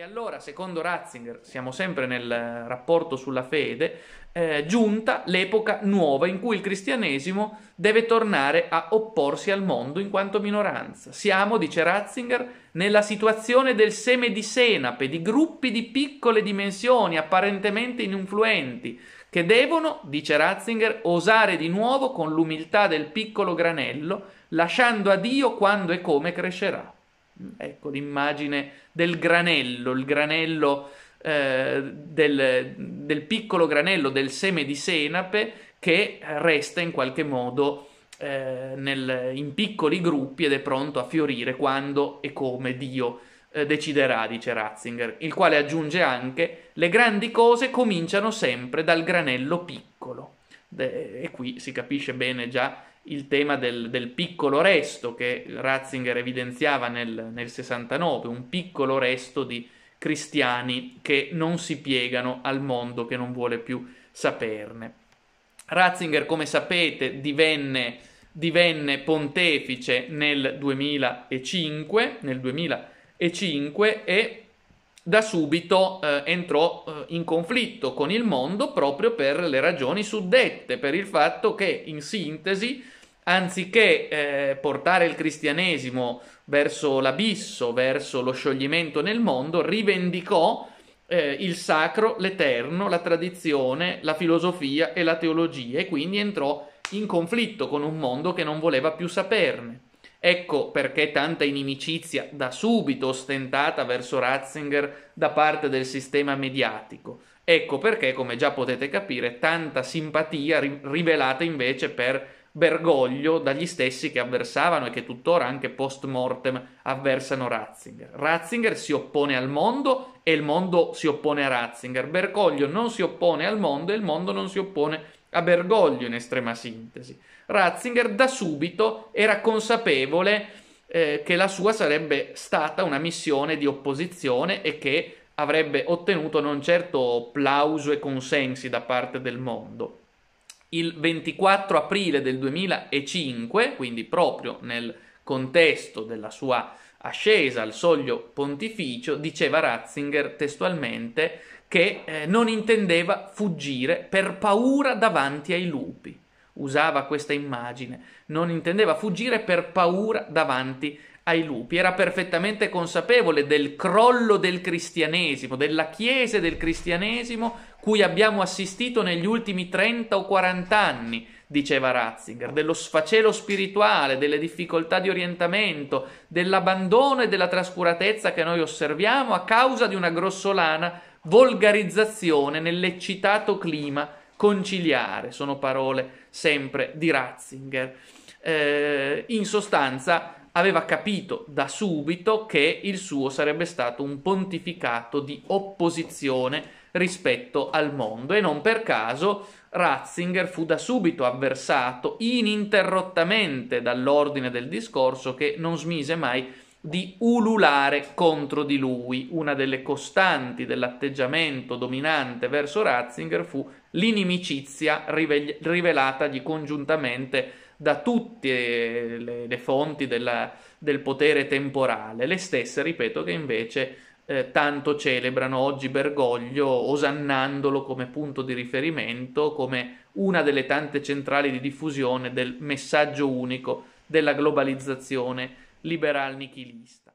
E allora, secondo Ratzinger, siamo sempre nel eh, rapporto sulla fede, eh, giunta l'epoca nuova in cui il cristianesimo deve tornare a opporsi al mondo in quanto minoranza. Siamo, dice Ratzinger, nella situazione del seme di senape, di gruppi di piccole dimensioni apparentemente ininfluenti, che devono, dice Ratzinger, osare di nuovo con l'umiltà del piccolo granello, lasciando a Dio quando e come crescerà. Ecco l'immagine del granello, il granello eh, del, del, piccolo granello del seme di senape che resta in qualche modo eh, nel, in piccoli gruppi ed è pronto a fiorire quando e come Dio eh, deciderà, dice Ratzinger, il quale aggiunge anche le grandi cose cominciano sempre dal granello piccolo e qui si capisce bene già il tema del, del piccolo resto che Ratzinger evidenziava nel, nel 69, un piccolo resto di cristiani che non si piegano al mondo che non vuole più saperne. Ratzinger, come sapete, divenne, divenne pontefice nel 2005, nel 2005 e da subito eh, entrò eh, in conflitto con il mondo proprio per le ragioni suddette, per il fatto che in sintesi, anziché eh, portare il cristianesimo verso l'abisso, verso lo scioglimento nel mondo, rivendicò eh, il sacro, l'eterno, la tradizione, la filosofia e la teologia e quindi entrò in conflitto con un mondo che non voleva più saperne. Ecco perché tanta inimicizia da subito ostentata verso Ratzinger da parte del sistema mediatico. Ecco perché, come già potete capire, tanta simpatia ri- rivelata invece per Bergoglio dagli stessi che avversavano e che tuttora anche post mortem avversano Ratzinger. Ratzinger si oppone al mondo e il mondo si oppone a Ratzinger. Bergoglio non si oppone al mondo e il mondo non si oppone a a Bergoglio in estrema sintesi. Ratzinger da subito era consapevole eh, che la sua sarebbe stata una missione di opposizione e che avrebbe ottenuto non certo plauso e consensi da parte del mondo. Il 24 aprile del 2005, quindi proprio nel contesto della sua ascesa al soglio pontificio, diceva Ratzinger testualmente che eh, non intendeva fuggire per paura davanti ai lupi. Usava questa immagine, non intendeva fuggire per paura davanti ai lupi. Era perfettamente consapevole del crollo del cristianesimo, della chiesa del cristianesimo cui abbiamo assistito negli ultimi 30 o 40 anni diceva Ratzinger, dello sfacelo spirituale, delle difficoltà di orientamento, dell'abbandono e della trascuratezza che noi osserviamo a causa di una grossolana volgarizzazione nell'eccitato clima conciliare, sono parole sempre di Ratzinger. Eh, in sostanza aveva capito da subito che il suo sarebbe stato un pontificato di opposizione rispetto al mondo e non per caso Ratzinger fu da subito avversato ininterrottamente dall'ordine del discorso che non smise mai di di ululare contro di lui. Una delle costanti dell'atteggiamento dominante verso Ratzinger fu l'inimicizia rivelatagli congiuntamente da tutte le, le fonti della, del potere temporale, le stesse, ripeto, che invece eh, tanto celebrano oggi Bergoglio, osannandolo come punto di riferimento, come una delle tante centrali di diffusione del messaggio unico della globalizzazione liberal nichilista.